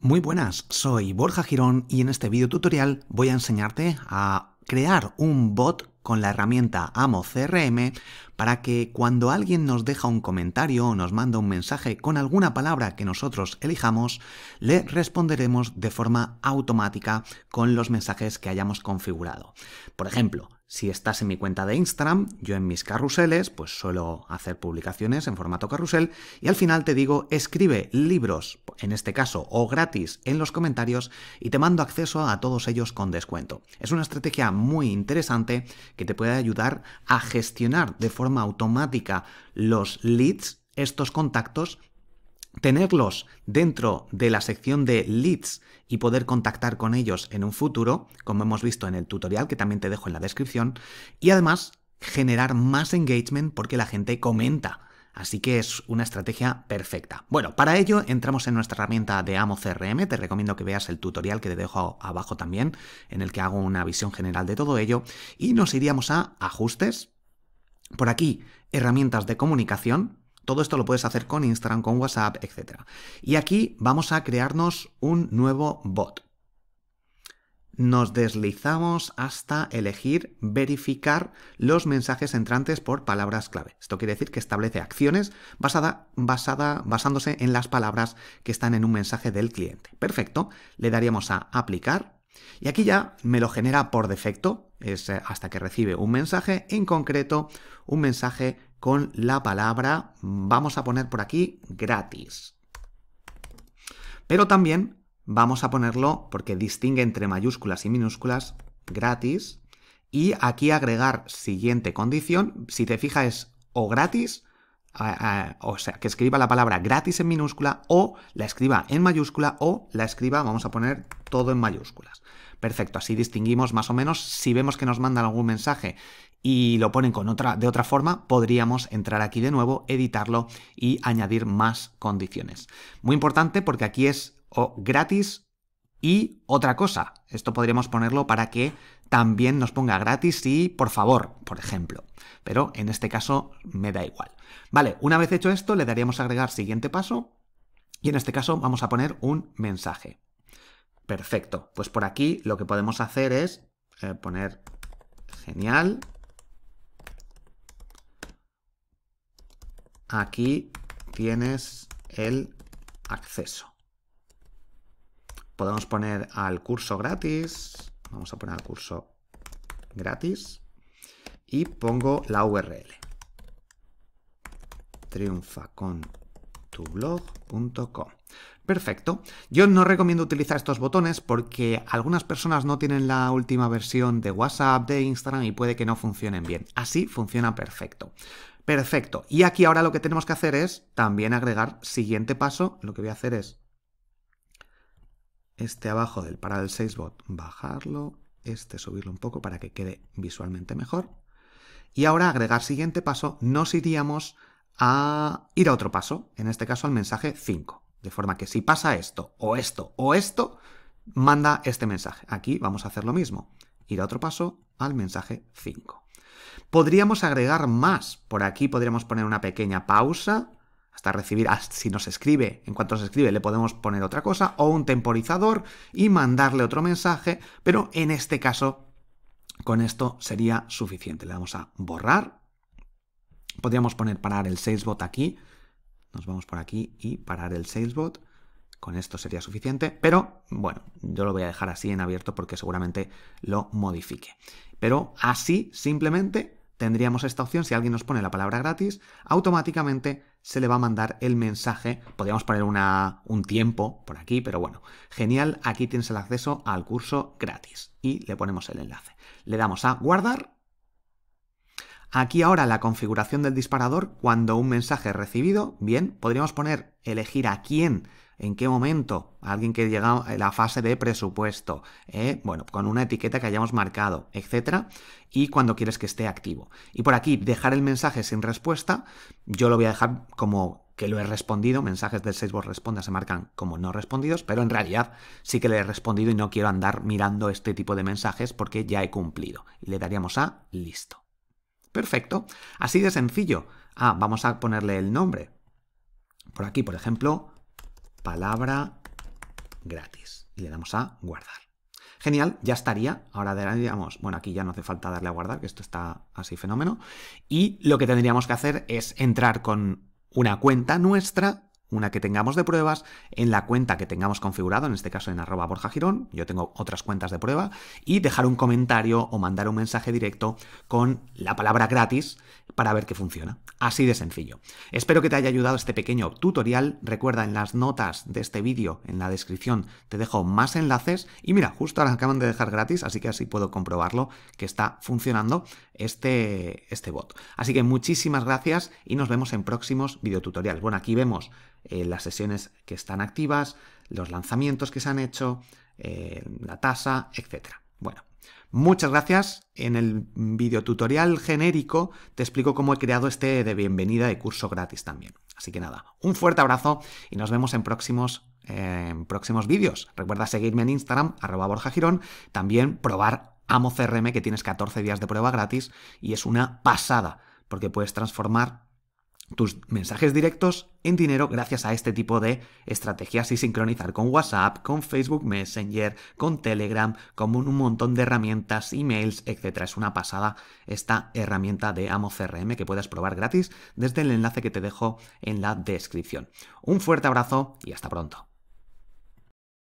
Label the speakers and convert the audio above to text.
Speaker 1: Muy buenas, soy Borja Girón y en este video tutorial voy a enseñarte a crear un bot con la herramienta Amo CRM para que cuando alguien nos deja un comentario o nos manda un mensaje con alguna palabra que nosotros elijamos, le responderemos de forma automática con los mensajes que hayamos configurado. Por ejemplo, si estás en mi cuenta de Instagram, yo en mis carruseles, pues suelo hacer publicaciones en formato carrusel y al final te digo, escribe libros, en este caso, o gratis en los comentarios y te mando acceso a todos ellos con descuento. Es una estrategia muy interesante que te puede ayudar a gestionar de forma automática los leads, estos contactos tenerlos dentro de la sección de leads y poder contactar con ellos en un futuro, como hemos visto en el tutorial que también te dejo en la descripción, y además generar más engagement porque la gente comenta. Así que es una estrategia perfecta. Bueno, para ello entramos en nuestra herramienta de Amo CRM. Te recomiendo que veas el tutorial que te dejo abajo también, en el que hago una visión general de todo ello. Y nos iríamos a ajustes. Por aquí, herramientas de comunicación. Todo esto lo puedes hacer con Instagram, con WhatsApp, etc. Y aquí vamos a crearnos un nuevo bot. Nos deslizamos hasta elegir verificar los mensajes entrantes por palabras clave. Esto quiere decir que establece acciones basada, basada, basándose en las palabras que están en un mensaje del cliente. Perfecto. Le daríamos a aplicar y aquí ya me lo genera por defecto, es eh, hasta que recibe un mensaje, en concreto un mensaje con la palabra, vamos a poner por aquí gratis. Pero también vamos a ponerlo, porque distingue entre mayúsculas y minúsculas, gratis. Y aquí agregar siguiente condición, si te fijas o gratis o sea, que escriba la palabra gratis en minúscula o la escriba en mayúscula o la escriba, vamos a poner todo en mayúsculas. Perfecto, así distinguimos más o menos si vemos que nos mandan algún mensaje y lo ponen con otra, de otra forma, podríamos entrar aquí de nuevo, editarlo y añadir más condiciones. Muy importante porque aquí es o gratis y otra cosa, esto podríamos ponerlo para que también nos ponga gratis y por favor, por ejemplo. Pero en este caso me da igual. Vale, una vez hecho esto, le daríamos a agregar siguiente paso y en este caso vamos a poner un mensaje. Perfecto, pues por aquí lo que podemos hacer es eh, poner genial. Aquí tienes el acceso. Podemos poner al curso gratis. Vamos a poner al curso gratis. Y pongo la URL. triunfacontublog.com blog.com. Perfecto. Yo no recomiendo utilizar estos botones porque algunas personas no tienen la última versión de WhatsApp, de Instagram y puede que no funcionen bien. Así funciona perfecto. Perfecto. Y aquí ahora lo que tenemos que hacer es también agregar siguiente paso. Lo que voy a hacer es este abajo del del 6 bot, bajarlo, este subirlo un poco para que quede visualmente mejor. Y ahora agregar siguiente paso, nos iríamos a ir a otro paso, en este caso al mensaje 5. De forma que si pasa esto, o esto, o esto, manda este mensaje. Aquí vamos a hacer lo mismo. Ir a otro paso al mensaje 5. Podríamos agregar más. Por aquí podríamos poner una pequeña pausa hasta recibir, si nos escribe, en cuanto se escribe le podemos poner otra cosa o un temporizador y mandarle otro mensaje, pero en este caso con esto sería suficiente. Le vamos a borrar, podríamos poner parar el bot aquí, nos vamos por aquí y parar el salesbot, con esto sería suficiente, pero bueno, yo lo voy a dejar así en abierto porque seguramente lo modifique. Pero así simplemente tendríamos esta opción, si alguien nos pone la palabra gratis, automáticamente se le va a mandar el mensaje, podríamos poner una, un tiempo por aquí, pero bueno, genial, aquí tienes el acceso al curso gratis y le ponemos el enlace. Le damos a guardar Aquí ahora la configuración del disparador cuando un mensaje es recibido, bien, podríamos poner elegir a quién, en qué momento, alguien que llega a la fase de presupuesto, eh, bueno, con una etiqueta que hayamos marcado, etcétera, y cuando quieres que esté activo. Y por aquí dejar el mensaje sin respuesta, yo lo voy a dejar como que lo he respondido, mensajes del 6 responda se marcan como no respondidos, pero en realidad sí que le he respondido y no quiero andar mirando este tipo de mensajes porque ya he cumplido. Y le daríamos a listo. Perfecto. Así de sencillo. Ah, vamos a ponerle el nombre. Por aquí, por ejemplo, palabra gratis. Y le damos a guardar. Genial, ya estaría. Ahora daríamos, bueno, aquí ya no hace falta darle a guardar, que esto está así fenómeno. Y lo que tendríamos que hacer es entrar con una cuenta nuestra una que tengamos de pruebas, en la cuenta que tengamos configurado, en este caso en arroba Borja Girón, yo tengo otras cuentas de prueba, y dejar un comentario o mandar un mensaje directo con la palabra gratis para ver que funciona. Así de sencillo. Espero que te haya ayudado este pequeño tutorial. Recuerda, en las notas de este vídeo, en la descripción, te dejo más enlaces. Y mira, justo ahora acaban de dejar gratis, así que así puedo comprobarlo que está funcionando este, este bot. Así que muchísimas gracias y nos vemos en próximos videotutoriales. Bueno, aquí vemos eh, las sesiones que están activas, los lanzamientos que se han hecho, eh, la tasa, etc. Bueno, muchas gracias. En el videotutorial genérico te explico cómo he creado este de bienvenida de curso gratis también. Así que nada, un fuerte abrazo y nos vemos en próximos, eh, próximos vídeos. Recuerda seguirme en Instagram, arroba Borja Girón, también probar Amo CRM que tienes 14 días de prueba gratis y es una pasada porque puedes transformar tus mensajes directos en dinero gracias a este tipo de estrategias y sincronizar con WhatsApp, con Facebook Messenger, con Telegram, con un montón de herramientas, emails, etc. Es una pasada esta herramienta de Amo CRM que puedes probar gratis desde el enlace que te dejo en la descripción. Un fuerte abrazo y hasta pronto.